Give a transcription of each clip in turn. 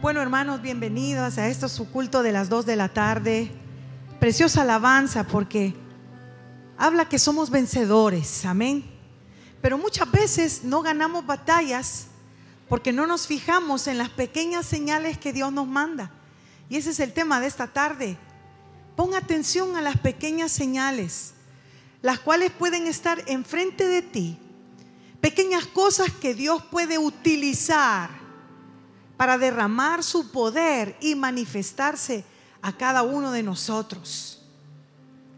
Bueno, hermanos, bienvenidos a esto, su culto de las 2 de la tarde. Preciosa alabanza porque habla que somos vencedores, amén. Pero muchas veces no ganamos batallas porque no nos fijamos en las pequeñas señales que Dios nos manda. Y ese es el tema de esta tarde. Pon atención a las pequeñas señales, las cuales pueden estar enfrente de ti. Pequeñas cosas que Dios puede utilizar para derramar su poder y manifestarse a cada uno de nosotros.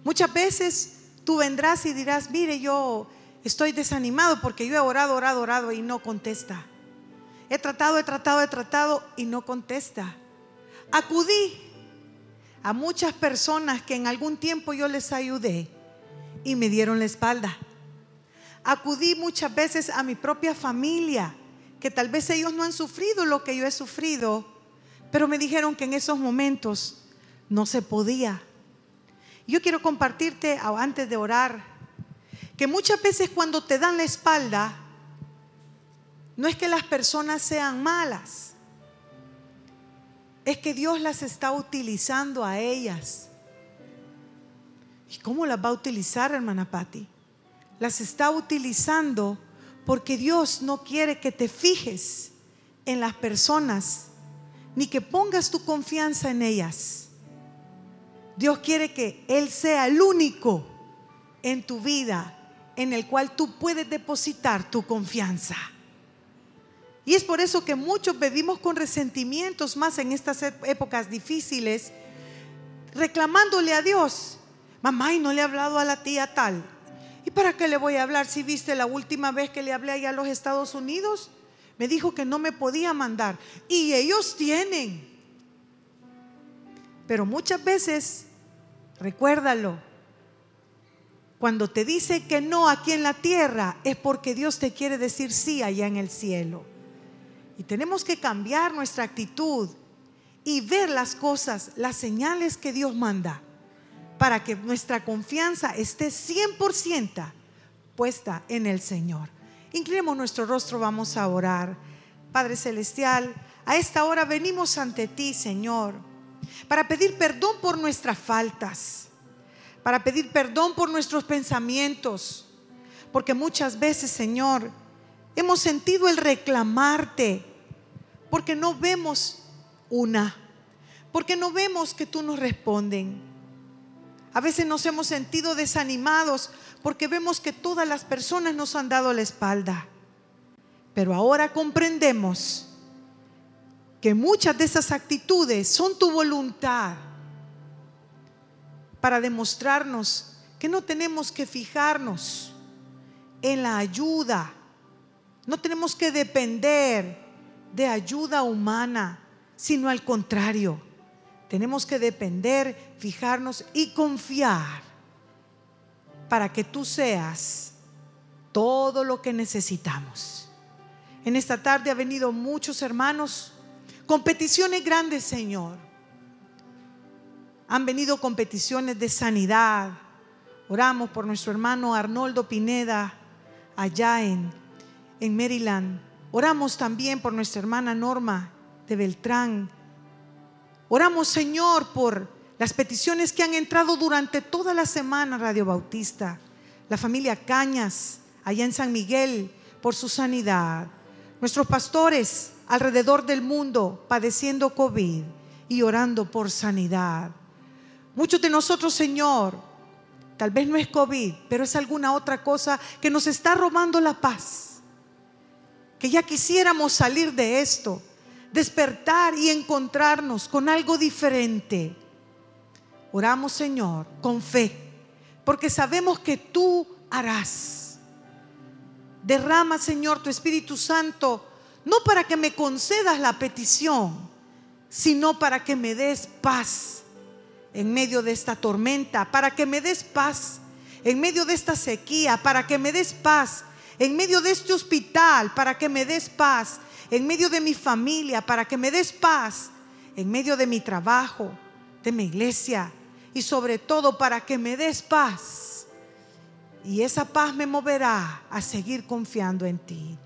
Muchas veces tú vendrás y dirás, mire, yo estoy desanimado porque yo he orado, orado, orado y no contesta. He tratado, he tratado, he tratado y no contesta. Acudí a muchas personas que en algún tiempo yo les ayudé y me dieron la espalda. Acudí muchas veces a mi propia familia que tal vez ellos no han sufrido lo que yo he sufrido, pero me dijeron que en esos momentos no se podía. Yo quiero compartirte antes de orar que muchas veces cuando te dan la espalda, no es que las personas sean malas, es que Dios las está utilizando a ellas. ¿Y cómo las va a utilizar, hermana Patti? Las está utilizando porque Dios no quiere que te fijes en las personas, ni que pongas tu confianza en ellas. Dios quiere que Él sea el único en tu vida en el cual tú puedes depositar tu confianza. Y es por eso que muchos vivimos con resentimientos más en estas épocas difíciles, reclamándole a Dios, mamá, y no le he hablado a la tía tal, ¿Y para qué le voy a hablar si viste la última vez que le hablé allá a los Estados Unidos? Me dijo que no me podía mandar. Y ellos tienen. Pero muchas veces, recuérdalo, cuando te dice que no aquí en la tierra es porque Dios te quiere decir sí allá en el cielo. Y tenemos que cambiar nuestra actitud y ver las cosas, las señales que Dios manda para que nuestra confianza esté 100% puesta en el Señor. Inclinemos nuestro rostro, vamos a orar. Padre Celestial, a esta hora venimos ante ti, Señor, para pedir perdón por nuestras faltas, para pedir perdón por nuestros pensamientos, porque muchas veces, Señor, hemos sentido el reclamarte, porque no vemos una, porque no vemos que tú nos responden. A veces nos hemos sentido desanimados porque vemos que todas las personas nos han dado la espalda. Pero ahora comprendemos que muchas de esas actitudes son tu voluntad para demostrarnos que no tenemos que fijarnos en la ayuda, no tenemos que depender de ayuda humana, sino al contrario tenemos que depender, fijarnos y confiar para que tú seas todo lo que necesitamos. En esta tarde ha venido muchos hermanos competiciones grandes, Señor. Han venido competiciones de sanidad. Oramos por nuestro hermano Arnoldo Pineda allá en, en Maryland. Oramos también por nuestra hermana Norma de Beltrán Oramos, Señor, por las peticiones que han entrado durante toda la semana, Radio Bautista, la familia Cañas, allá en San Miguel, por su sanidad, nuestros pastores alrededor del mundo padeciendo COVID y orando por sanidad. Muchos de nosotros, Señor, tal vez no es COVID, pero es alguna otra cosa que nos está robando la paz, que ya quisiéramos salir de esto despertar y encontrarnos con algo diferente. Oramos, Señor, con fe, porque sabemos que tú harás. Derrama, Señor, tu Espíritu Santo, no para que me concedas la petición, sino para que me des paz en medio de esta tormenta, para que me des paz en medio de esta sequía, para que me des paz en medio de este hospital, para que me des paz en medio de mi familia, para que me des paz, en medio de mi trabajo, de mi iglesia y sobre todo para que me des paz. Y esa paz me moverá a seguir confiando en ti.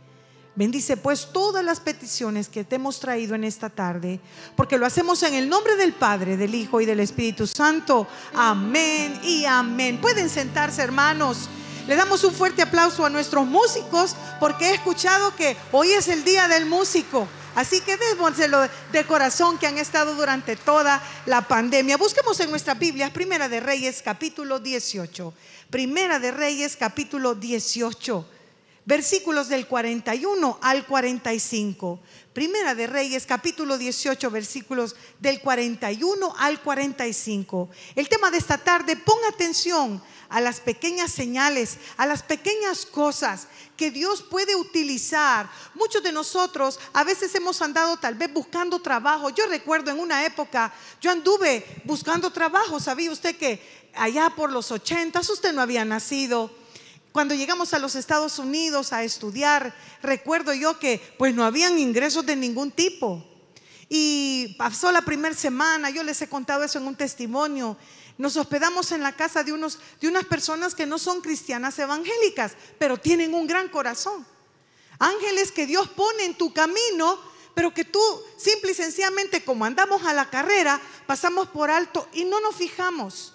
Bendice pues todas las peticiones que te hemos traído en esta tarde, porque lo hacemos en el nombre del Padre, del Hijo y del Espíritu Santo. Amén y amén. Pueden sentarse, hermanos. Le damos un fuerte aplauso a nuestros músicos porque he escuchado que hoy es el día del músico. Así que démoselo de corazón que han estado durante toda la pandemia. Busquemos en nuestra Biblia Primera de Reyes capítulo 18. Primera de Reyes capítulo 18. Versículos del 41 al 45. Primera de Reyes capítulo 18 versículos del 41 al 45. El tema de esta tarde, pon atención a las pequeñas señales, a las pequeñas cosas que Dios puede utilizar. Muchos de nosotros a veces hemos andado tal vez buscando trabajo. Yo recuerdo en una época, yo anduve buscando trabajo. ¿Sabía usted que allá por los ochentas usted no había nacido? Cuando llegamos a los Estados Unidos a estudiar, recuerdo yo que pues no habían ingresos de ningún tipo. Y pasó la primera semana, yo les he contado eso en un testimonio, nos hospedamos en la casa de, unos, de unas personas que no son cristianas evangélicas, pero tienen un gran corazón. Ángeles que Dios pone en tu camino, pero que tú simple y sencillamente como andamos a la carrera, pasamos por alto y no nos fijamos.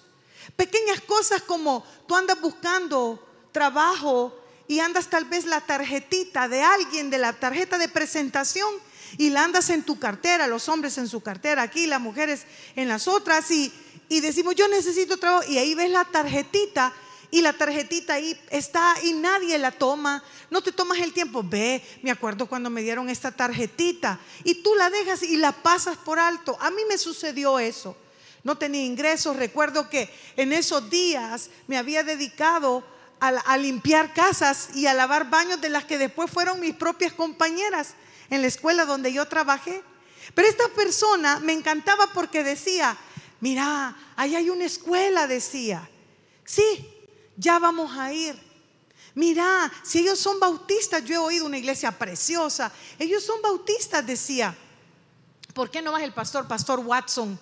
Pequeñas cosas como tú andas buscando trabajo y andas tal vez la tarjetita de alguien, de la tarjeta de presentación, y la andas en tu cartera, los hombres en su cartera aquí, las mujeres en las otras, y y decimos, yo necesito trabajo, y ahí ves la tarjetita y la tarjetita ahí está y nadie la toma. No te tomas el tiempo. Ve, me acuerdo cuando me dieron esta tarjetita y tú la dejas y la pasas por alto. A mí me sucedió eso. No tenía ingresos. Recuerdo que en esos días me había dedicado a, a limpiar casas y a lavar baños de las que después fueron mis propias compañeras en la escuela donde yo trabajé. Pero esta persona me encantaba porque decía, mira, ahí hay una escuela, decía. Sí, ya vamos a ir. Mira, si ellos son bautistas, yo he oído una iglesia preciosa. Ellos son bautistas, decía. ¿Por qué no vas el pastor, pastor Watson?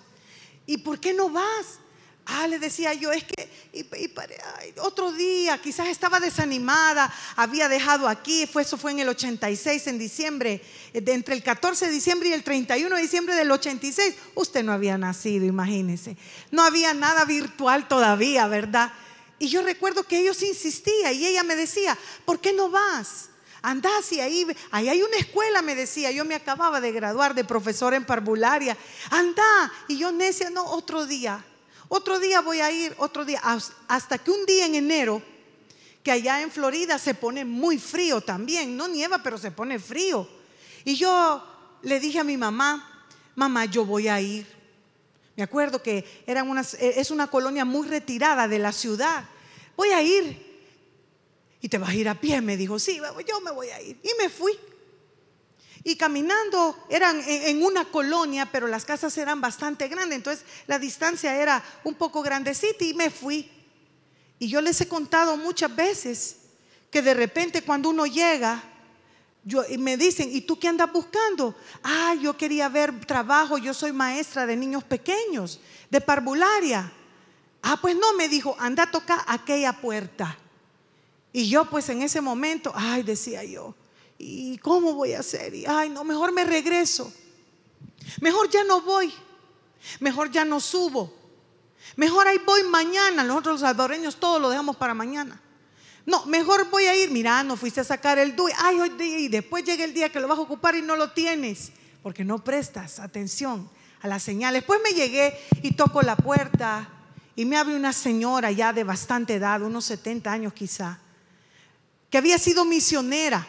¿Y por qué no vas? Ah, le decía yo, es que otro día quizás estaba desanimada, había dejado aquí, fue, eso fue en el 86, en diciembre, eh, entre el 14 de diciembre y el 31 de diciembre del 86. Usted no había nacido, imagínese. No había nada virtual todavía, ¿verdad? Y yo recuerdo que ellos insistían y ella me decía, ¿por qué no vas? Andá, y ahí, ahí hay una escuela, me decía, yo me acababa de graduar de profesora en parvularia, andá, y yo necia, no, otro día, otro día voy a ir, otro día, hasta que un día en enero, que allá en Florida se pone muy frío también, no nieva, pero se pone frío. Y yo le dije a mi mamá, mamá, yo voy a ir. Me acuerdo que eran e-, es una colonia muy retirada de la ciudad. Voy a ir. Y te vas a ir a pie, me dijo, sí, yo me voy a ir. Y me fui. Y caminando eran en una colonia, pero las casas eran bastante grandes, entonces la distancia era un poco grandecita y me fui. Y yo les he contado muchas veces que de repente cuando uno llega, yo, y me dicen, ¿y tú qué andas buscando? Ah, yo quería ver trabajo, yo soy maestra de niños pequeños, de parvularia. Ah, pues no, me dijo, anda a tocar aquella puerta. Y yo pues en ese momento, ay, decía yo, ¿Y cómo voy a hacer? Y, ay, no, mejor me regreso. Mejor ya no voy. Mejor ya no subo. Mejor ahí voy mañana. Nosotros los salvadoreños todo lo dejamos para mañana. No, mejor voy a ir. Mira, no fuiste a sacar el DUI. Ay, hoy y después llega el día que lo vas a ocupar y no lo tienes. Porque no prestas atención a las señales. Después me llegué y toco la puerta y me abre una señora ya de bastante edad, unos 70 años quizá, que había sido misionera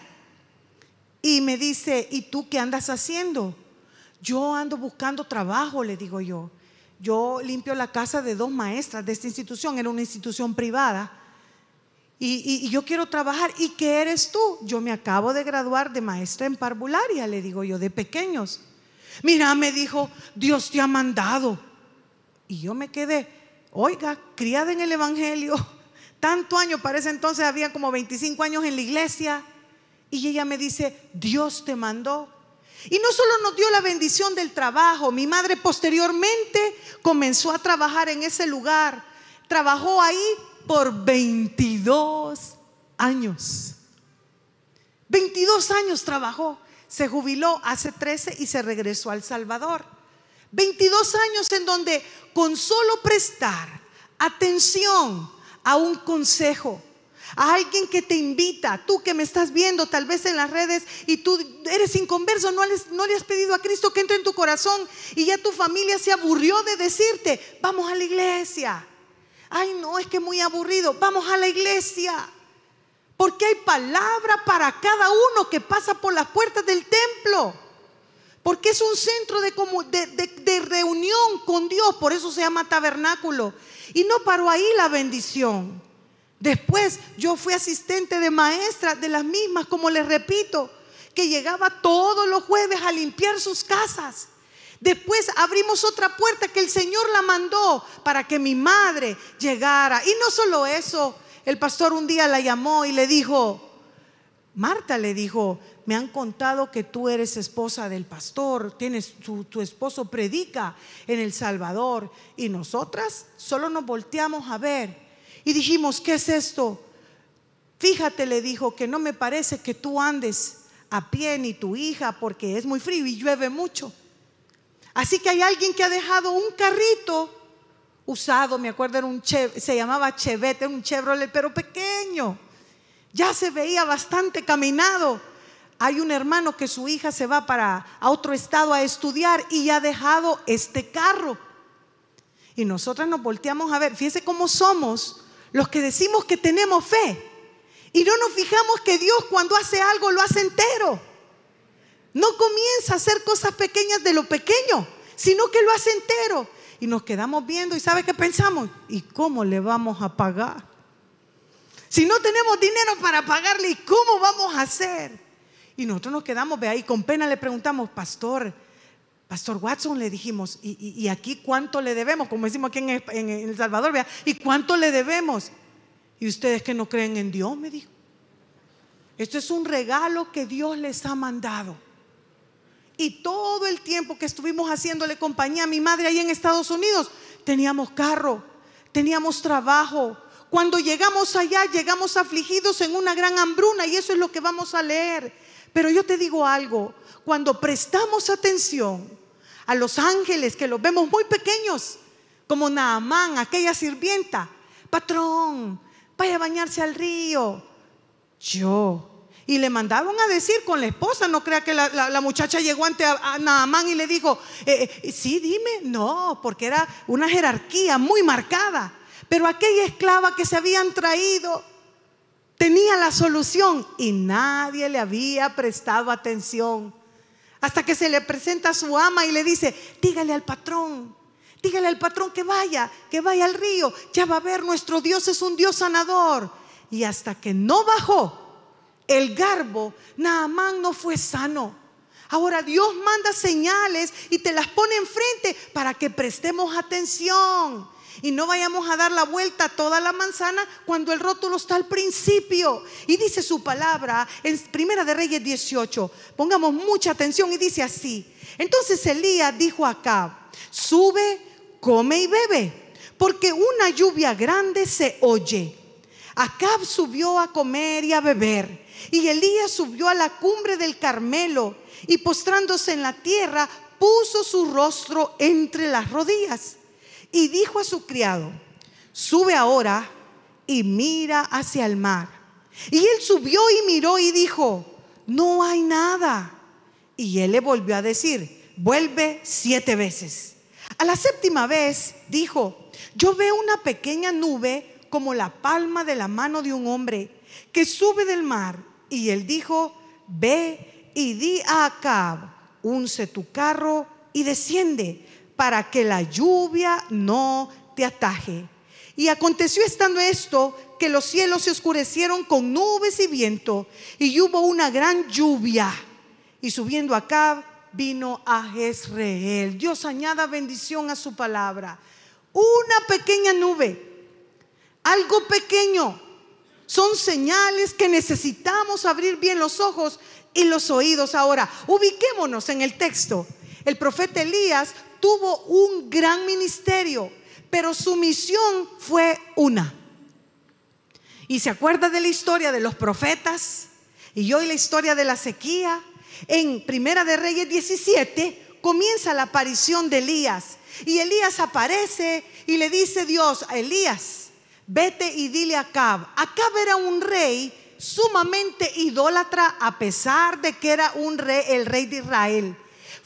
y me dice, ¿y tú qué andas haciendo? Yo ando buscando trabajo, le digo yo. Yo limpio la casa de dos maestras de esta institución, era una institución privada. Y, yo quiero trabajar. ¿Y qué eres tú? Yo me acabo de graduar de maestra en parvularia, le digo yo, de pequeños. Mira, me dijo, Dios te ha mandado. Y yo me quedé, oiga, criada en el Evangelio, tanto año, para ese entonces había como 25 años en la iglesia. Y ella me dice, Dios te mandó. Y no solo nos dio la bendición del trabajo, mi madre posteriormente comenzó a trabajar en ese lugar. Trabajó ahí por 22 años. 22 años trabajó. Se jubiló hace 13 y se regresó al Salvador. 22 años en donde con solo prestar atención a un consejo, a alguien que te invita, tú que me estás viendo tal vez en las redes y tú eres inconverso, no, no le has pedido a Cristo que entre en tu corazón y ya tu familia se aburrió de decirte, vamos a la iglesia. Ay, no, es que muy aburrido, vamos a la iglesia. Porque hay palabra para cada uno que pasa por las puertas del templo. Porque es un centro de, de reunión con Dios, por eso se llama tabernáculo. Y no paró ahí la bendición. Después yo fui asistente de maestra de las mismas, como les repito, que llegaba todos los jueves a limpiar sus casas. Después abrimos otra puerta que el Señor la mandó para que mi madre llegara. Y no solo eso, el pastor un día la llamó y le dijo, Marta le dijo, me han contado que tú eres esposa del pastor, tienes tu, tu, esposo predica en El Salvador y nosotras solo nos volteamos a ver y dijimos, ¿qué es esto? Fíjate, le dijo, que no me parece que tú andes a pie ni tu hija porque es muy frío y llueve mucho. Así que hay alguien que ha dejado un carrito usado, me acuerdo, era un che, se llamaba Chevette, un Chevrolet, pero pequeño. Ya se veía bastante caminado. Hay un hermano que su hija se va para a otro estado a estudiar y ha dejado este carro. Y nosotras nos volteamos a ver, fíjese cómo somos los que decimos que tenemos fe. Y no nos fijamos que Dios cuando hace algo lo hace entero. No comienza a hacer cosas pequeñas de lo pequeño, sino que lo hace entero. Y nos quedamos viendo y ¿sabe qué pensamos? ¿Y cómo le vamos a pagar? Si no tenemos dinero para pagarle, ¿y cómo vamos a hacer? Y nosotros nos quedamos, ve ahí, con pena le preguntamos, pastor, Pastor Watson le dijimos, ¿y, aquí cuánto le debemos? Como decimos aquí en, El Salvador, ¿y cuánto le debemos? Y ustedes que no creen en Dios, me dijo. Esto es un regalo que Dios les ha mandado. Y todo el tiempo que estuvimos haciéndole compañía a mi madre ahí en Estados Unidos, teníamos carro, teníamos trabajo. Cuando llegamos allá, llegamos afligidos en una gran hambruna y eso es lo que vamos a leer. Pero yo te digo algo, cuando prestamos atención a los ángeles que los vemos muy pequeños, como Naamán, aquella sirvienta. Patrón, vaya a bañarse al río. Yo. Y le mandaron a decir con la esposa, no crea que la, la, muchacha llegó ante a, Naamán y le dijo, eh, eh, sí, dime, no, porque era una jerarquía muy marcada. Pero aquella esclava que se habían traído tenía la solución y nadie le había prestado atención. Hasta que se le presenta a su ama y le dice, dígale al patrón, dígale al patrón que vaya, que vaya al río, ya va a ver, nuestro Dios es un Dios sanador. Y hasta que no bajó el garbo, Naamán no fue sano. Ahora Dios manda señales y te las pone enfrente para que prestemos atención y no vayamos a dar la vuelta a toda la manzana cuando el rótulo está al principio. Y dice su palabra en Primera de Reyes 18. Pongamos mucha atención y dice así. Entonces Elías dijo a Acab, sube, come y bebe, porque una lluvia grande se oye. Acab subió a comer y a beber. Y Elías subió a la cumbre del Carmelo y postrándose en la tierra puso su rostro entre las rodillas y dijo a su criado, sube ahora y mira hacia el mar. Y él subió y miró y dijo, no hay nada. Y él le volvió a decir, vuelve siete veces. A la séptima vez dijo, yo veo una pequeña nube como la palma de la mano de un hombre que sube del mar. Y él dijo, ve y di a Acab, unce tu carro y desciende, para que la lluvia no te ataje. Y aconteció estando esto que los cielos se oscurecieron con nubes y viento y hubo una gran lluvia. Y subiendo acá vino a Jezreel. Dios añada bendición a su palabra. Una pequeña nube, algo pequeño, son señales que necesitamos abrir bien los ojos y los oídos. Ahora, ubiquémonos en el texto. El profeta Elías tuvo un gran ministerio, pero su misión fue una. Y se acuerda de la historia de los profetas y hoy la historia de la sequía. En Primera de Reyes 17 comienza la aparición de Elías. Y Elías aparece y le dice Dios a Elías, vete y dile a Acab. Acab era un rey sumamente idólatra a pesar de que era un rey, el rey de Israel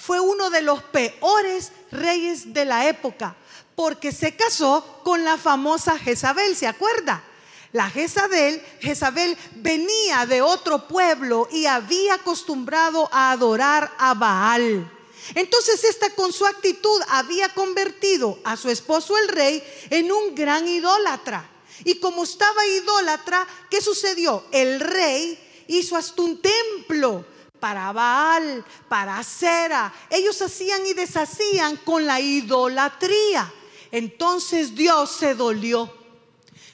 fue uno de los peores reyes de la época, porque se casó con la famosa Jezabel, ¿se acuerda? La Jezabel, Jezabel venía de otro pueblo y había acostumbrado a adorar a Baal. Entonces esta con su actitud había convertido a su esposo el rey en un gran idólatra. Y como estaba idólatra, ¿qué sucedió? El rey hizo hasta un templo para Baal, para Cera. Ellos hacían y deshacían con la idolatría. Entonces Dios se dolió.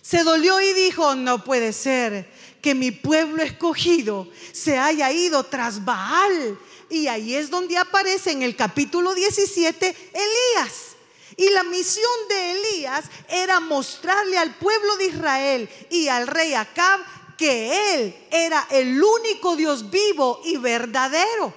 Se dolió y dijo, no puede ser que mi pueblo escogido se haya ido tras Baal. Y ahí es donde aparece en el capítulo 17 Elías. Y la misión de Elías era mostrarle al pueblo de Israel y al rey Acab que Él era el único Dios vivo y verdadero.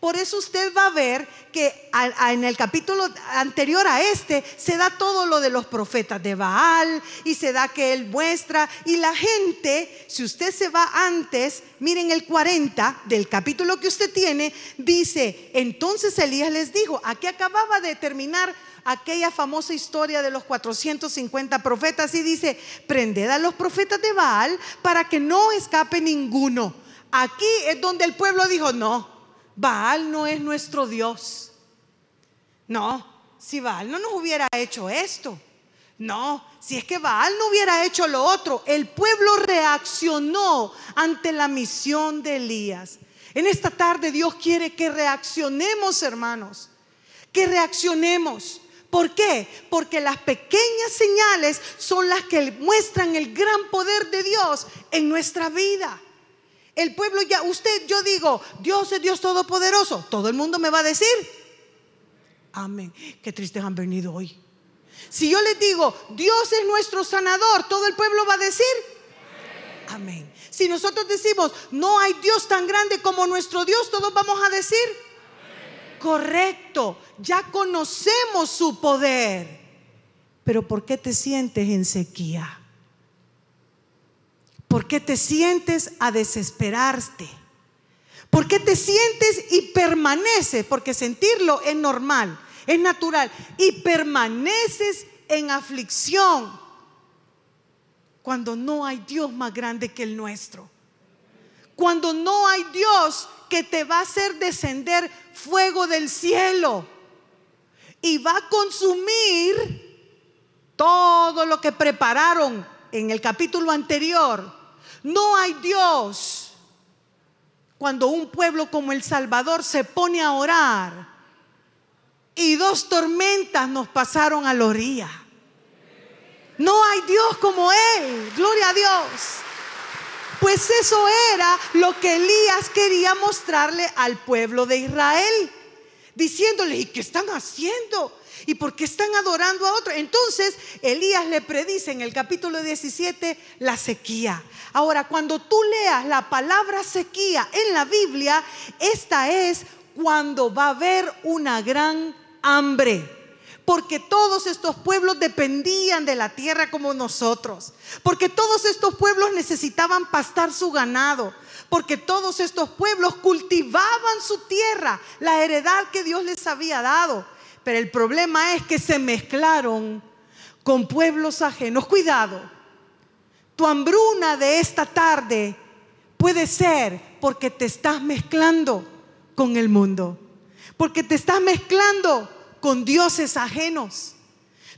Por eso usted va a ver que en el capítulo anterior a este se da todo lo de los profetas de Baal y se da que él muestra y la gente, si usted se va antes, miren el 40 del capítulo que usted tiene, dice, entonces Elías les dijo, aquí acababa de terminar aquella famosa historia de los 450 profetas y dice, prended a los profetas de Baal para que no escape ninguno. Aquí es donde el pueblo dijo, no, Baal no es nuestro Dios. No, si Baal no nos hubiera hecho esto. No, si es que Baal no hubiera hecho lo otro, el pueblo reaccionó ante la misión de Elías. En esta tarde Dios quiere que reaccionemos, hermanos, que reaccionemos. ¿Por qué? Porque las pequeñas señales son las que muestran el gran poder de Dios en nuestra vida. El pueblo ya, usted, yo digo, Dios es Dios todopoderoso. Todo el mundo me va a decir, amén. Qué tristes han venido hoy. Si yo les digo, Dios es nuestro sanador, todo el pueblo va a decir, amén. Si nosotros decimos, no hay Dios tan grande como nuestro Dios, todos vamos a decir, correcto, ya conocemos su poder. Pero ¿por qué te sientes en sequía? ¿Por qué te sientes a desesperarte? ¿Por qué te sientes y permaneces? Porque sentirlo es normal, es natural. Y permaneces en aflicción cuando no hay Dios más grande que el nuestro. Cuando no hay Dios que te va a hacer descender fuego del cielo y va a consumir todo lo que prepararon en el capítulo anterior. No hay Dios cuando un pueblo como El Salvador se pone a orar y dos tormentas nos pasaron a la orilla. No hay Dios como Él, gloria a Dios. Pues eso era lo que Elías quería mostrarle al pueblo de Israel, diciéndole, ¿y qué están haciendo? ¿Y por qué están adorando a otro? Entonces Elías le predice en el capítulo 17 la sequía. Ahora, cuando tú leas la palabra sequía en la Biblia, esta es cuando va a haber una gran hambre porque todos estos pueblos dependían de la tierra como nosotros, porque todos estos pueblos necesitaban pastar su ganado, porque todos estos pueblos cultivaban su tierra, la heredad que Dios les había dado. Pero el problema es que se mezclaron con pueblos ajenos. Cuidado, tu hambruna de esta tarde puede ser porque te estás mezclando con el mundo, porque te estás mezclando con dioses ajenos.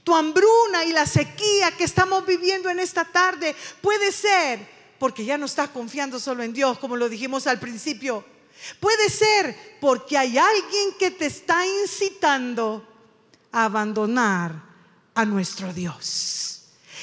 Tu hambruna y la sequía que estamos viviendo en esta tarde puede ser porque ya no estás confiando solo en Dios, como lo dijimos al principio. Puede ser porque hay alguien que te está incitando a abandonar a nuestro Dios.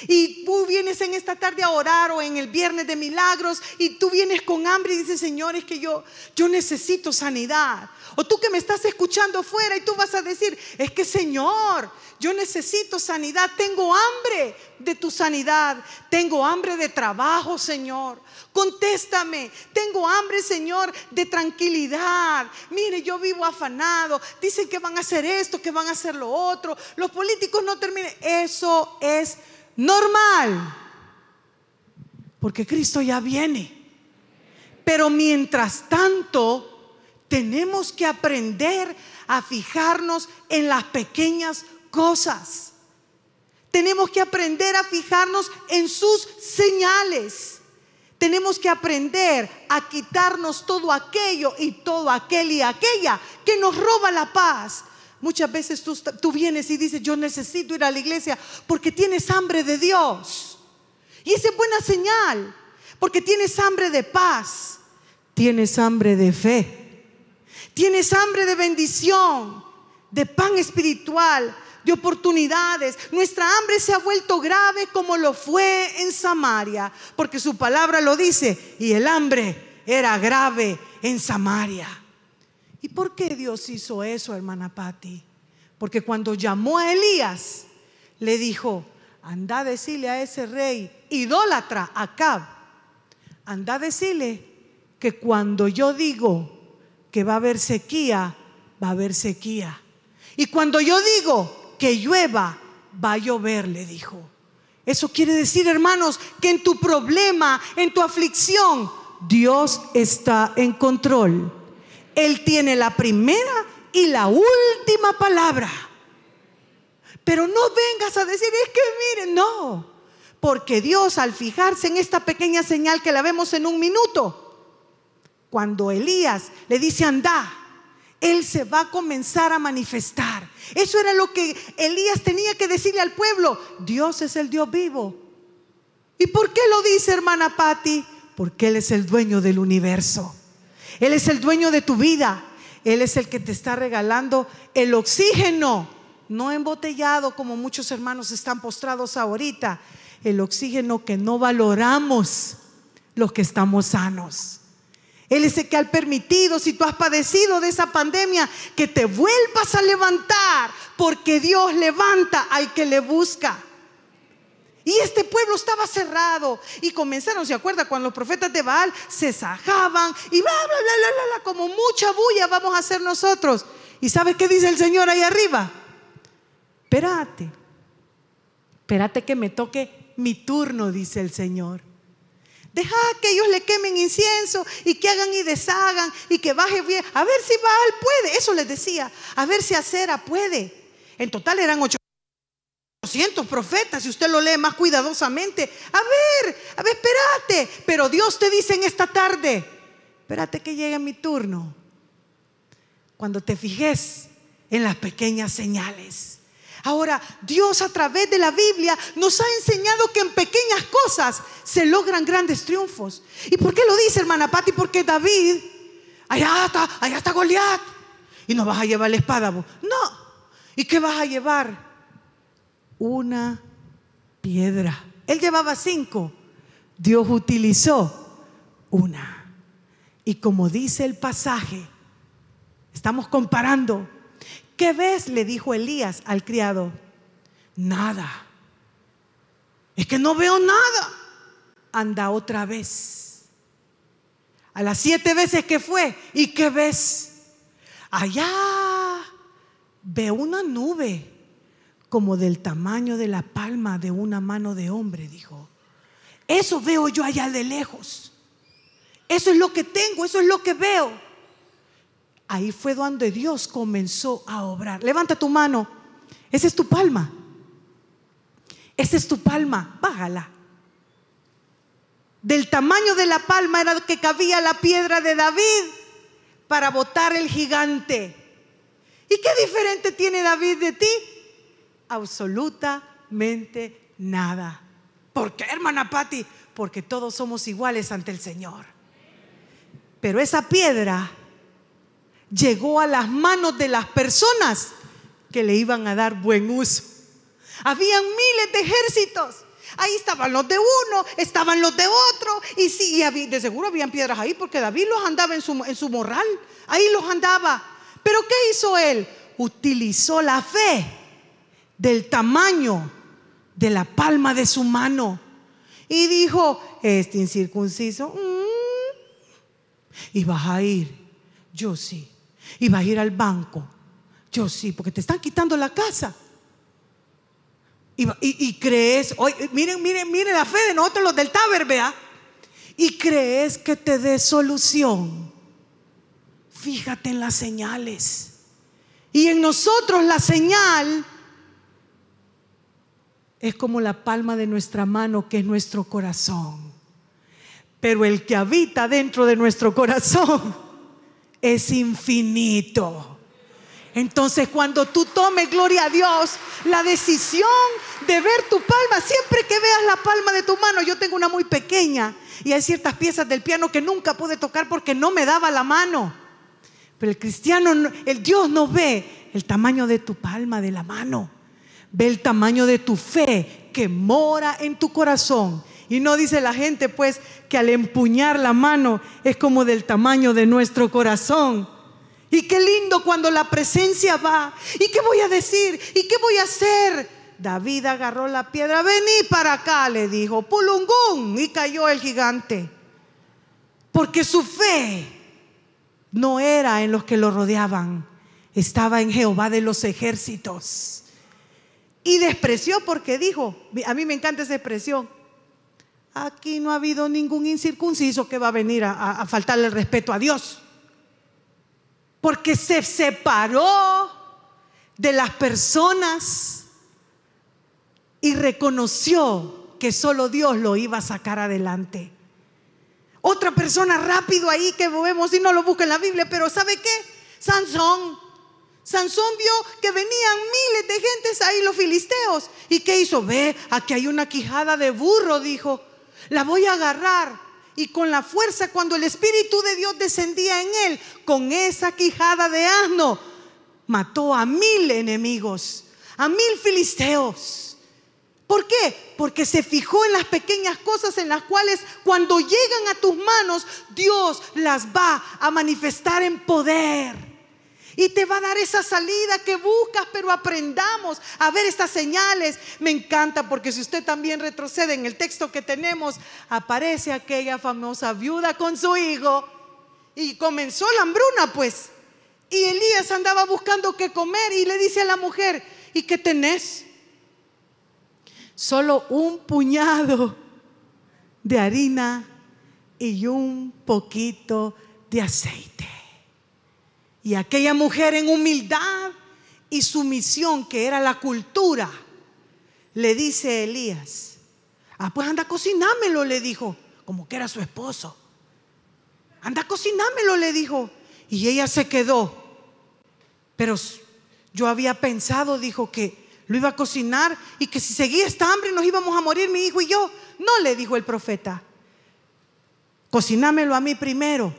Y tú vienes en esta tarde a orar o en el viernes de milagros y tú vienes con hambre y dices, Señor, es que yo, yo necesito sanidad. O tú que me estás escuchando afuera y tú vas a decir, es que Señor, yo necesito sanidad, tengo hambre de tu sanidad, tengo hambre de trabajo, Señor. Contéstame, tengo hambre, Señor, de tranquilidad. Mire, yo vivo afanado, dicen que van a hacer esto, que van a hacer lo otro, los políticos no terminan. Eso es normal, porque Cristo ya viene. Pero mientras tanto, tenemos que aprender a fijarnos en las pequeñas cosas. Tenemos que aprender a fijarnos en sus señales. Tenemos que aprender a quitarnos todo aquello y todo aquel y aquella que nos roba la paz, Muchas veces tú, vienes y dices, yo necesito ir a la iglesia porque tienes hambre de Dios. Y esa es buena señal, porque tienes hambre de paz, tienes hambre de fe, tienes hambre de bendición, de pan espiritual, de oportunidades. Nuestra hambre se ha vuelto grave como lo fue en Samaria, porque su palabra lo dice, y el hambre era grave en Samaria. ¿Y por qué Dios hizo eso, hermana Patti? Porque cuando llamó a Elías, le dijo, anda a decirle a ese rey idólatra, Acab, anda a decirle que cuando yo digo que va a haber sequía, va a haber sequía. Y cuando yo digo que llueva, va a llover, le dijo. Eso quiere decir, hermanos, que en tu problema, en tu aflicción, Dios está en control. Él tiene la primera y la última palabra. Pero no vengas a decir, es que miren, no. Porque Dios al fijarse en esta pequeña señal que la vemos en un minuto, cuando Elías le dice, anda, Él se va a comenzar a manifestar. Eso era lo que Elías tenía que decirle al pueblo. Dios es el Dios vivo. ¿Y por qué lo dice hermana Patti? Porque Él es el dueño del universo. Él es el dueño de tu vida. Él es el que te está regalando el oxígeno, no embotellado como muchos hermanos están postrados ahorita. El oxígeno que no valoramos los que estamos sanos. Él es el que ha permitido, si tú has padecido de esa pandemia, que te vuelvas a levantar, porque Dios levanta al que le busca. Y este pueblo estaba cerrado. Y comenzaron, ¿se acuerda? Cuando los profetas de Baal se sajaban y bla, bla, bla, bla, bla, como mucha bulla vamos a hacer nosotros. ¿Y sabes qué dice el Señor ahí arriba? Espérate, espérate que me toque mi turno, dice el Señor. Deja que ellos le quemen incienso y que hagan y deshagan y que baje bien. A ver si Baal puede. Eso les decía. A ver si Acera puede. En total eran ocho cientos profetas, si usted lo lee más cuidadosamente. A ver, a ver, espérate. Pero Dios te dice en esta tarde, espérate que llegue mi turno. Cuando te fijes en las pequeñas señales. Ahora, Dios a través de la Biblia nos ha enseñado que en pequeñas cosas se logran grandes triunfos. ¿Y por qué lo dice, hermana Pati, Porque David, allá está, allá está Goliat. Y no vas a llevar la espada No. ¿Y qué vas a llevar? una piedra. Él llevaba cinco, Dios utilizó una. Y como dice el pasaje, estamos comparando. ¿Qué ves? le dijo Elías al criado. Nada. Es que no veo nada. Anda otra vez. A las siete veces que fue. ¿Y qué ves? Allá ve una nube como del tamaño de la palma de una mano de hombre, dijo. Eso veo yo allá de lejos. Eso es lo que tengo, eso es lo que veo. Ahí fue donde Dios comenzó a obrar. Levanta tu mano. Esa es tu palma. Esa es tu palma. Bájala. Del tamaño de la palma era que cabía la piedra de David para botar el gigante. ¿Y qué diferente tiene David de ti? absolutamente nada. Porque qué, hermana Patti? Porque todos somos iguales ante el Señor. Pero esa piedra llegó a las manos de las personas que le iban a dar buen uso. Habían miles de ejércitos. Ahí estaban los de uno, estaban los de otro. Y sí, de seguro habían piedras ahí porque David los andaba en su, en su morral. Ahí los andaba. Pero ¿qué hizo él? Utilizó la fe del tamaño de la palma de su mano. Y dijo, este incircunciso, y mm, vas a ir, yo sí, y vas a ir al banco, yo sí, porque te están quitando la casa. Y, crees, miren, miren, miren la fe de nosotros los del Taber, vea, y crees que te dé solución. Fíjate en las señales. Y en nosotros la señal es como la palma de nuestra mano que es nuestro corazón. Pero el que habita dentro de nuestro corazón es infinito. Entonces cuando tú tomes, gloria a Dios, la decisión de ver tu palma, siempre que veas la palma de tu mano, yo tengo una muy pequeña y hay ciertas piezas del piano que nunca pude tocar porque no me daba la mano. Pero el cristiano, el Dios no ve el tamaño de tu palma de la mano. Ve el tamaño de tu fe que mora en tu corazón. Y no dice la gente pues que al empuñar la mano es como del tamaño de nuestro corazón. Y qué lindo cuando la presencia va. ¿Y qué voy a decir? ¿Y qué voy a hacer? David agarró la piedra, vení para acá, le dijo, pulungún, y cayó el gigante. Porque su fe no era en los que lo rodeaban, estaba en Jehová de los ejércitos. Y despreció porque dijo, a mí me encanta esa expresión, aquí no ha habido ningún incircunciso que va a venir a, faltarle el respeto a Dios. Porque se separó de las personas y reconoció que solo Dios lo iba a sacar adelante. Otra persona rápido ahí que vemos y no lo busca en la Biblia, pero ¿sabe qué? Sansón Sansón vio que venían miles de gentes ahí los filisteos. ¿Y qué hizo? Ve, aquí hay una quijada de burro, dijo. La voy a agarrar. Y con la fuerza, cuando el Espíritu de Dios descendía en él, con esa quijada de asno, mató a mil enemigos, a mil filisteos. ¿Por qué? Porque se fijó en las pequeñas cosas en las cuales cuando llegan a tus manos, Dios las va a manifestar en poder. Y te va a dar esa salida que buscas, pero aprendamos a ver estas señales. Me encanta porque si usted también retrocede en el texto que tenemos, aparece aquella famosa viuda con su hijo y comenzó la hambruna, pues. Y Elías andaba buscando qué comer y le dice a la mujer, ¿y qué tenés? Solo un puñado de harina y un poquito de aceite. Y aquella mujer en humildad y sumisión, que era la cultura, le dice Elías, ah, pues anda, cocinámelo, le dijo, como que era su esposo. Anda, cocinámelo, le dijo. Y ella se quedó. Pero yo había pensado, dijo, que lo iba a cocinar y que si seguía esta hambre nos íbamos a morir, mi hijo y yo. No, le dijo el profeta, cocinámelo a mí primero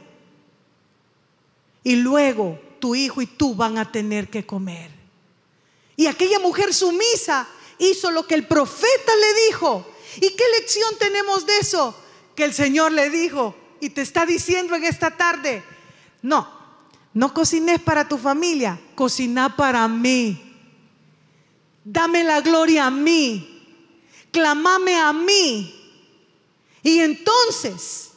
y luego tu hijo y tú van a tener que comer. Y aquella mujer sumisa hizo lo que el profeta le dijo. ¿Y qué lección tenemos de eso? Que el Señor le dijo y te está diciendo en esta tarde, no, no cocines para tu familia, cocina para mí. Dame la gloria a mí, clamame a mí. Y entonces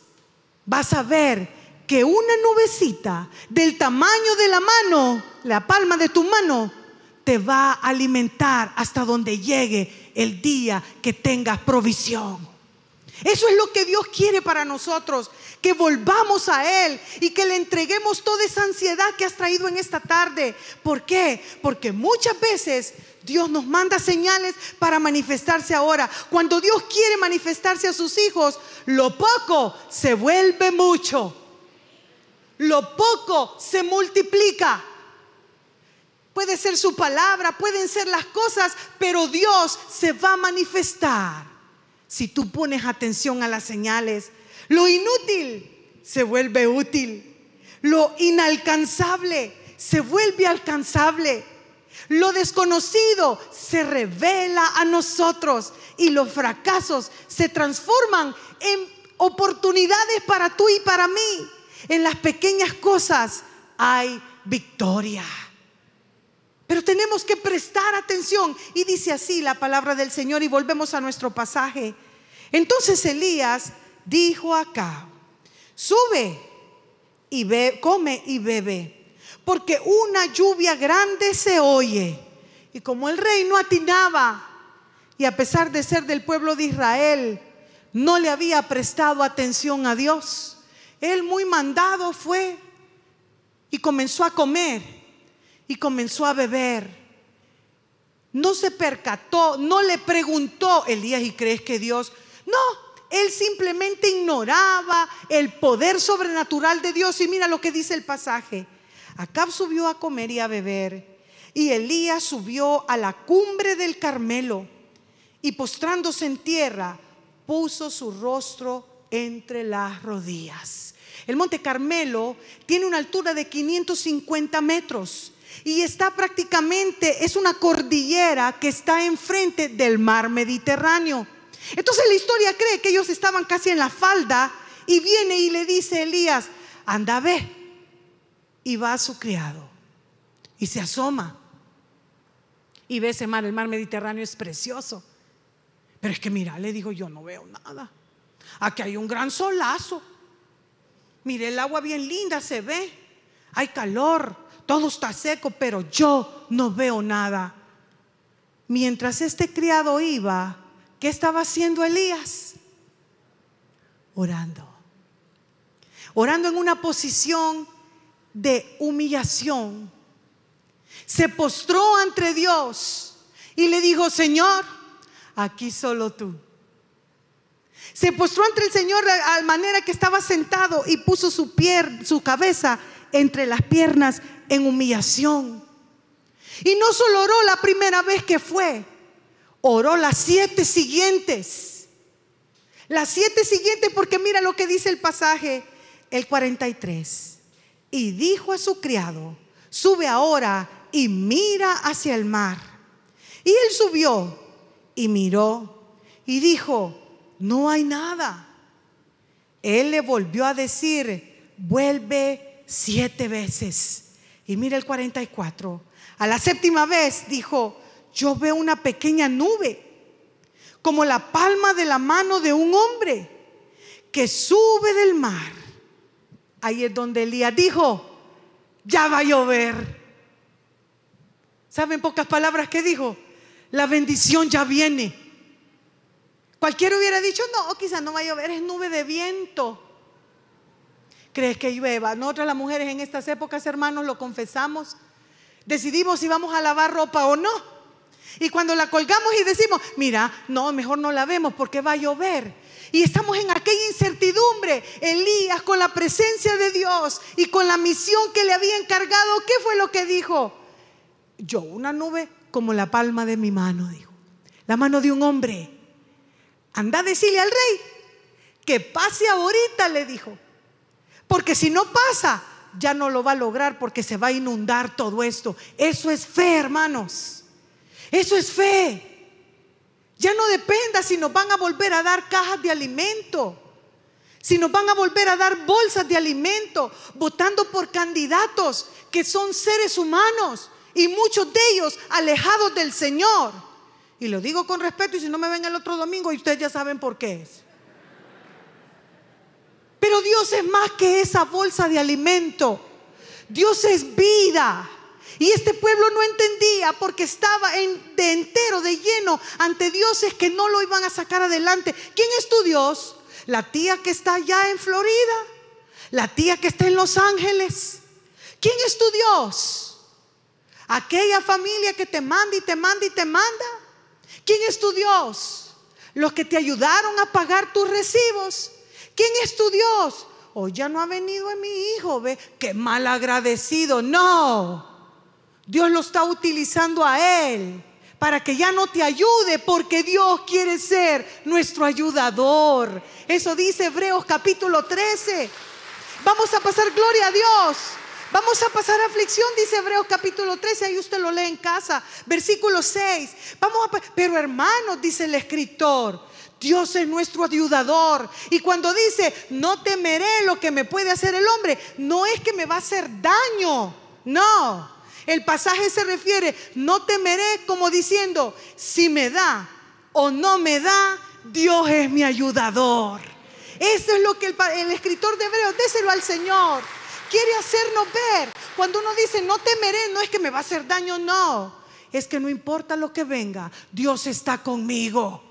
vas a ver que una nubecita del tamaño de la mano, la palma de tu mano, te va a alimentar hasta donde llegue el día que tengas provisión. Eso es lo que Dios quiere para nosotros, que volvamos a Él y que le entreguemos toda esa ansiedad que has traído en esta tarde. ¿Por qué? Porque muchas veces Dios nos manda señales para manifestarse ahora. Cuando Dios quiere manifestarse a sus hijos, lo poco se vuelve mucho lo poco se multiplica. Puede ser su palabra, pueden ser las cosas, pero Dios se va a manifestar. Si tú pones atención a las señales, lo inútil se vuelve útil, lo inalcanzable se vuelve alcanzable, lo desconocido se revela a nosotros y los fracasos se transforman en oportunidades para tú y para mí. En las pequeñas cosas hay victoria. Pero tenemos que prestar atención. Y dice así la palabra del Señor y volvemos a nuestro pasaje. Entonces Elías dijo acá sube y ve, come y bebe, porque una lluvia grande se oye. Y como el rey no atinaba, y a pesar de ser del pueblo de Israel, no le había prestado atención a Dios, él muy mandado fue y comenzó a comer y comenzó a beber. No se percató, no le preguntó Elías y crees que Dios. No, él simplemente ignoraba el poder sobrenatural de Dios. Y mira lo que dice el pasaje. Acab subió a comer y a beber. Y Elías subió a la cumbre del Carmelo. Y postrándose en tierra, puso su rostro entre las rodillas. El Monte Carmelo tiene una altura de 550 metros y está prácticamente, es una cordillera que está enfrente del mar Mediterráneo. Entonces la historia cree que ellos estaban casi en la falda y viene y le dice Elías, anda ve. Y va a su criado y se asoma y ve ese mar, el mar Mediterráneo es precioso. Pero es que mira, le digo, yo no veo nada. Aquí hay un gran solazo. Mire, el agua bien linda se ve. Hay calor, todo está seco, pero yo no veo nada. Mientras este criado iba, ¿qué estaba haciendo Elías? Orando. Orando en una posición de humillación. Se postró ante Dios y le dijo, Señor, aquí solo tú. Se postró ante el Señor de manera que estaba sentado y puso su, su cabeza entre las piernas en humillación. Y no solo oró la primera vez que fue, oró las siete siguientes. Las siete siguientes porque mira lo que dice el pasaje, el 43. Y dijo a su criado, sube ahora y mira hacia el mar. Y él subió y miró y dijo, no hay nada. Él le volvió a decir, vuelve siete veces. Y mira el 44. A la séptima vez dijo, yo veo una pequeña nube, como la palma de la mano de un hombre que sube del mar. Ahí es donde Elías dijo, ya va a llover. ¿Saben pocas palabras que dijo? La bendición ya viene. Cualquiera hubiera dicho, no, quizás no va a llover, es nube de viento. ¿Crees que llueva? Nosotras las mujeres en estas épocas, hermanos, lo confesamos. Decidimos si vamos a lavar ropa o no. Y cuando la colgamos y decimos, mira, no, mejor no la vemos porque va a llover. Y estamos en aquella incertidumbre. Elías, con la presencia de Dios y con la misión que le había encargado, ¿qué fue lo que dijo? Yo, una nube como la palma de mi mano, dijo. La mano de un hombre. Anda a decirle al rey que pase ahorita, le dijo. Porque si no pasa, ya no lo va a lograr porque se va a inundar todo esto. Eso es fe, hermanos. Eso es fe. Ya no dependa si nos van a volver a dar cajas de alimento, si nos van a volver a dar bolsas de alimento, votando por candidatos que son seres humanos y muchos de ellos alejados del Señor. Y lo digo con respeto y si no me ven el otro domingo y ustedes ya saben por qué es. Pero Dios es más que esa bolsa de alimento. Dios es vida. Y este pueblo no entendía porque estaba de entero, de lleno, ante dioses que no lo iban a sacar adelante. ¿Quién es tu Dios? La tía que está allá en Florida. La tía que está en Los Ángeles. ¿Quién es tu Dios? Aquella familia que te manda y te manda y te manda. ¿Quién es tu Dios? Los que te ayudaron a pagar tus recibos. ¿Quién es tu Dios? Hoy oh, ya no ha venido a mi hijo, ve, qué mal agradecido. No, Dios lo está utilizando a él para que ya no te ayude, porque Dios quiere ser nuestro ayudador. Eso dice Hebreos capítulo 13. Vamos a pasar gloria a Dios. Vamos a pasar aflicción, dice Hebreos capítulo 13, ahí usted lo lee en casa, versículo 6. Vamos a, pero hermanos, dice el escritor, Dios es nuestro ayudador. Y cuando dice, no temeré lo que me puede hacer el hombre, no es que me va a hacer daño, no. El pasaje se refiere, no temeré como diciendo, si me da o no me da, Dios es mi ayudador. Eso es lo que el, el escritor de Hebreos, déselo al Señor quiere hacernos ver. Cuando uno dice, no temeré, no es que me va a hacer daño, no. Es que no importa lo que venga, Dios está conmigo.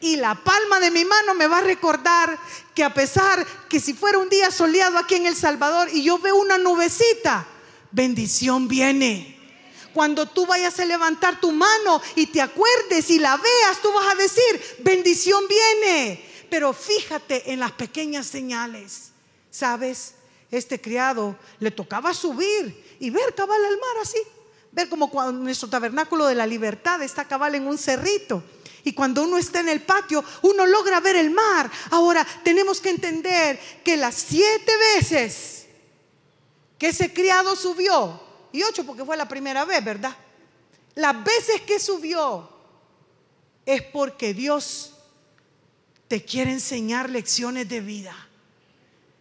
Y la palma de mi mano me va a recordar que a pesar que si fuera un día soleado aquí en El Salvador y yo veo una nubecita, bendición viene. Cuando tú vayas a levantar tu mano y te acuerdes y la veas, tú vas a decir, bendición viene. Pero fíjate en las pequeñas señales. ¿Sabes? este criado le tocaba subir y ver cabal al mar así. Ver como cuando nuestro tabernáculo de la libertad está cabal en un cerrito. Y cuando uno está en el patio, uno logra ver el mar. Ahora tenemos que entender que las siete veces que ese criado subió, y ocho porque fue la primera vez, ¿verdad? Las veces que subió es porque Dios te quiere enseñar lecciones de vida.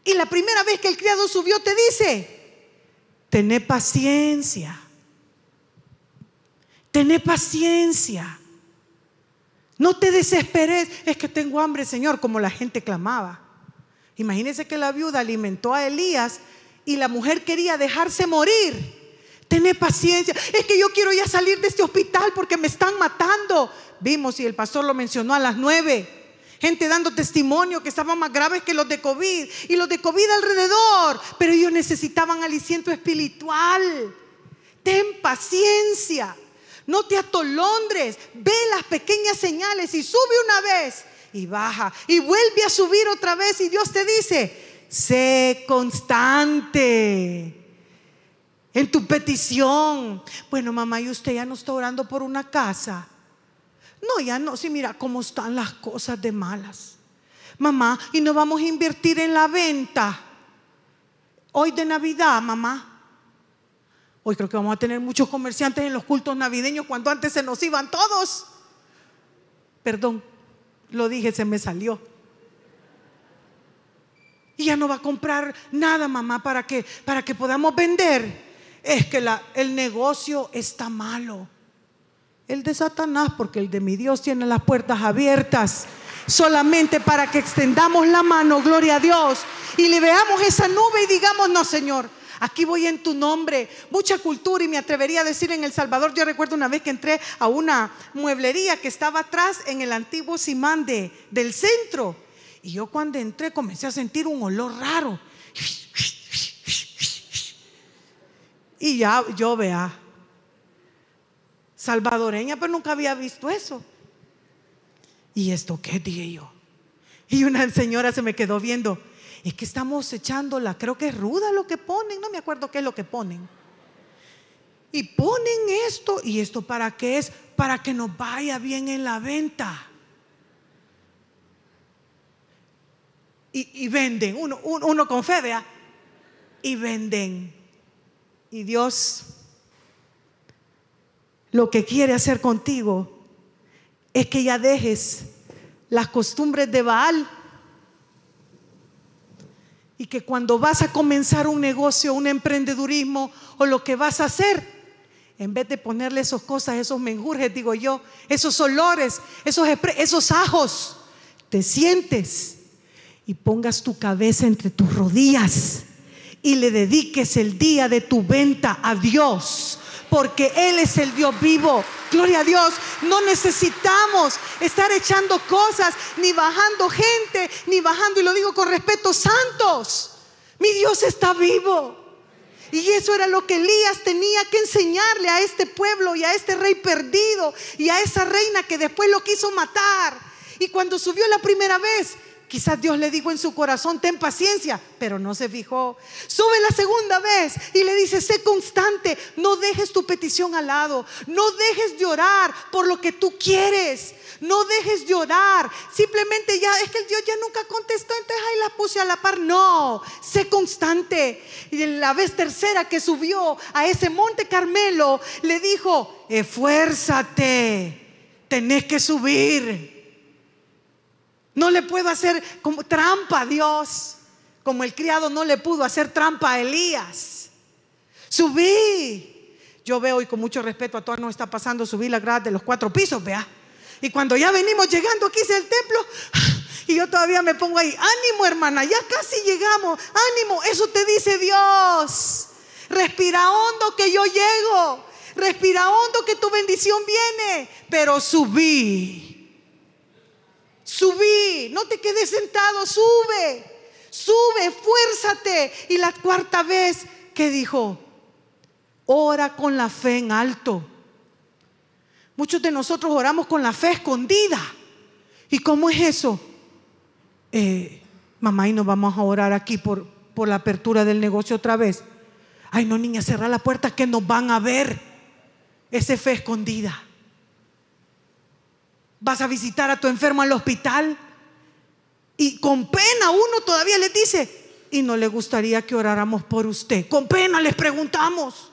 Y la primera vez que el criado subió te dice, tené paciencia, tené paciencia. No te desesperes, es que tengo hambre, Señor, como la gente clamaba. Imagínense que la viuda alimentó a Elías y la mujer quería dejarse morir. Tené paciencia, es que yo quiero ya salir de este hospital porque me están matando. Vimos y el pastor lo mencionó a las nueve gente dando testimonio que estaban más graves que los de COVID y los de COVID alrededor, pero ellos necesitaban aliciento espiritual. Ten paciencia, no te atolondres, ve las pequeñas señales y sube una vez y baja y vuelve a subir otra vez y Dios te dice, sé constante en tu petición. Bueno, mamá, y usted ya no está orando por una casa. No, ya no, sí, mira cómo están las cosas de malas. Mamá, y no vamos a invertir en la venta. Hoy de Navidad, mamá. Hoy creo que vamos a tener muchos comerciantes en los cultos navideños cuando antes se nos iban todos. Perdón, lo dije, se me salió. Y ya no va a comprar nada, mamá, para que, para que podamos vender. Es que el negocio está malo el de Satanás, porque el de mi Dios tiene las puertas abiertas solamente para que extendamos la mano, gloria a Dios, y le veamos esa nube y digamos, no, Señor, aquí voy en tu nombre. Mucha cultura y me atrevería a decir en El Salvador, yo recuerdo una vez que entré a una mueblería que estaba atrás en el antiguo Simán del centro, y yo cuando entré comencé a sentir un olor raro. Y ya yo vea, salvadoreña, pero nunca había visto eso. ¿Y esto qué? Dije yo. Y una señora se me quedó viendo. Es que estamos echándola, creo que es ruda lo que ponen, no me acuerdo qué es lo que ponen. Y ponen esto, ¿y esto para qué es? Para que nos vaya bien en la venta. Y, venden, uno, uno, con fe, ¿vea? Y venden. Y Dios lo que quiere hacer contigo es que ya dejes las costumbres de Baal y que cuando vas a comenzar un negocio, un emprendedurismo o lo que vas a hacer, en vez de ponerle esas cosas, esos menjurjes, digo yo, esos olores, esos, esos ajos, te sientes y pongas tu cabeza entre tus rodillas y le dediques el día de tu venta a Dios, porque Él es el Dios vivo. Gloria a Dios. No necesitamos estar echando cosas, ni bajando gente, ni bajando, y lo digo con respeto, santos. Mi Dios está vivo. Y eso era lo que Elías tenía que enseñarle a este pueblo y a este rey perdido y a esa reina que después lo quiso matar. Y cuando subió la primera vez, Quizás Dios le dijo en su corazón, ten paciencia, pero no se fijó. Sube la segunda vez y le dice, sé constante, no dejes tu petición al lado, no dejes llorar por lo que tú quieres, no dejes llorar. Simplemente ya, es que el Dios ya nunca contestó, entonces ahí la puse a la par. No, sé constante. Y la vez tercera que subió a ese monte Carmelo, le dijo, esfuérzate, tenés que subir. No le puedo hacer como trampa a Dios, como el criado no le pudo hacer trampa a Elías. Subí. Yo veo y con mucho respeto a todos nos está pasando, subí la grada de los cuatro pisos, vea. Y cuando ya venimos llegando aquí es el templo, y yo todavía me pongo ahí, ánimo hermana, ya casi llegamos, ánimo, eso te dice Dios. Respira hondo que yo llego, respira hondo que tu bendición viene, pero subí subí, no te quedes sentado, sube, sube, fuérzate. Y la cuarta vez que dijo, ora con la fe en alto. Muchos de nosotros oramos con la fe escondida. ¿Y cómo es eso? Eh, mamá, y nos vamos a orar aquí por, por la apertura del negocio otra vez. Ay, no, niña, cerrar la puerta que nos van a ver. Esa fe escondida vas a visitar a tu enfermo al hospital. Y con pena uno todavía le dice, y no le gustaría que oráramos por usted. Con pena les preguntamos.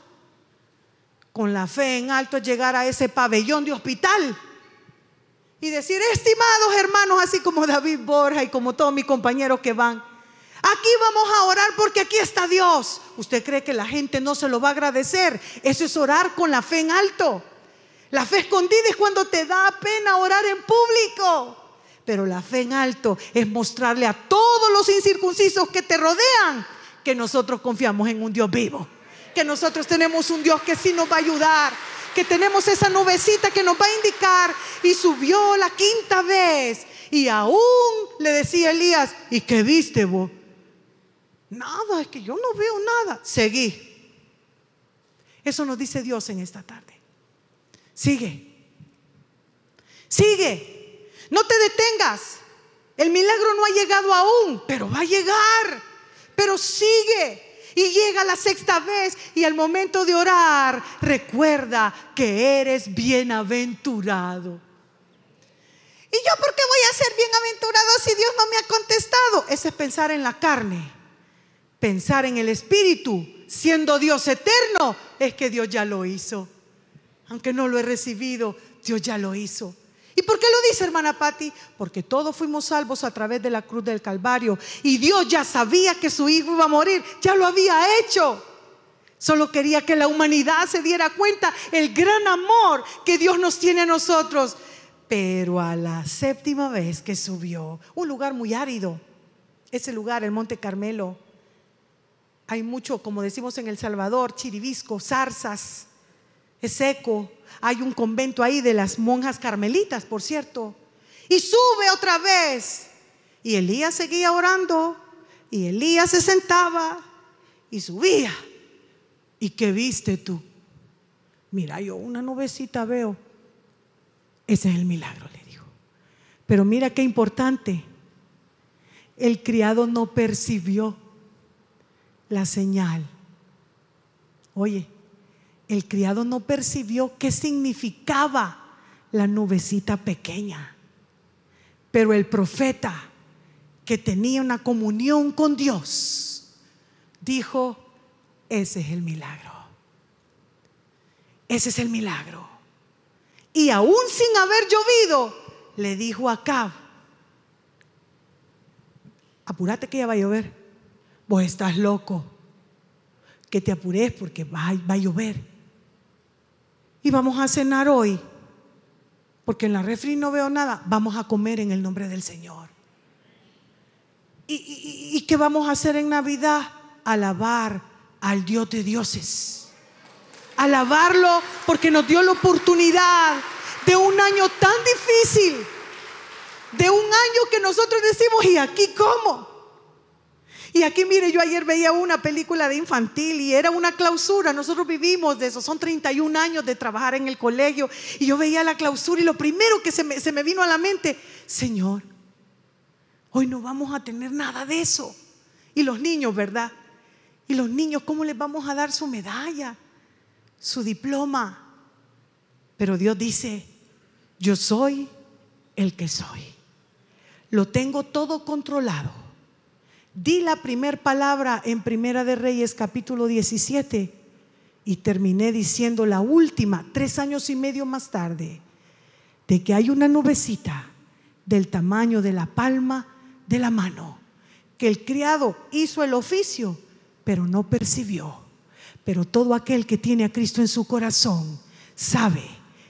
Con la fe en alto llegar a ese pabellón de hospital y decir, estimados hermanos, así como David Borja y como todos mis compañeros que van, aquí vamos a orar porque aquí está Dios. ¿Usted cree que la gente no se lo va a agradecer? Eso es orar con la fe en alto. La fe escondida es cuando te da pena orar en público. Pero la fe en alto es mostrarle a todos los incircuncisos que te rodean que nosotros confiamos en un Dios vivo. Que nosotros tenemos un Dios que sí nos va a ayudar. Que tenemos esa nubecita que nos va a indicar. Y subió la quinta vez. Y aún le decía Elías, ¿y qué viste vos? Nada, es que yo no veo nada. Seguí. Eso nos dice Dios en esta tarde. Sigue. Sigue. No te detengas. El milagro no ha llegado aún, pero va a llegar. Pero sigue. Y llega la sexta vez y al momento de orar, recuerda que eres bienaventurado. ¿Y yo por qué voy a ser bienaventurado si Dios no me ha contestado? Ese es pensar en la carne. Pensar en el Espíritu, siendo Dios eterno, es que Dios ya lo hizo aunque no lo he recibido, Dios ya lo hizo. ¿Y por qué lo dice hermana Patti? Porque todos fuimos salvos a través de la cruz del Calvario. Y Dios ya sabía que su hijo iba a morir, ya lo había hecho. Solo quería que la humanidad se diera cuenta el gran amor que Dios nos tiene a nosotros. Pero a la séptima vez que subió, un lugar muy árido, ese lugar, el Monte Carmelo, hay mucho, como decimos en El Salvador, chiribisco, zarzas, es seco. Hay un convento ahí de las monjas carmelitas, por cierto. Y sube otra vez. Y Elías seguía orando. Y Elías se sentaba y subía. ¿Y qué viste tú? Mira, yo una nubecita veo. Ese es el milagro, le dijo. Pero mira qué importante. El criado no percibió la señal. Oye, el criado no percibió qué significaba la nubecita pequeña. Pero el profeta, que tenía una comunión con Dios, dijo, ese es el milagro. Ese es el milagro. Y aún sin haber llovido, le dijo a Acab, apúrate que ya va a llover. Vos estás loco. Que te apures porque va a llover y vamos a cenar hoy, porque en la refri no veo nada, vamos a comer en el nombre del Señor. ¿Y, qué vamos a hacer en Navidad? Alabar al Dios de dioses. Alabarlo porque nos dio la oportunidad de un año tan difícil, de un año que nosotros decimos, ¿y aquí cómo? Y aquí, mire, yo ayer veía una película de infantil y era una clausura. Nosotros vivimos de eso. Son 31 años de trabajar en el colegio. Y yo veía la clausura y lo primero que se me, se me vino a la mente, Señor, hoy no vamos a tener nada de eso. Y los niños, ¿verdad? Y los niños, ¿cómo les vamos a dar su medalla, su diploma? Pero Dios dice, yo soy el que soy. Lo tengo todo controlado Di la primera palabra en Primera de Reyes capítulo 17 y terminé diciendo la última, tres años y medio más tarde, de que hay una nubecita del tamaño de la palma de la mano, que el criado hizo el oficio, pero no percibió. Pero todo aquel que tiene a Cristo en su corazón sabe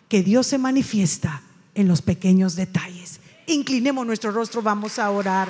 que Dios se manifiesta en los pequeños detalles. Inclinemos nuestro rostro, vamos a orar.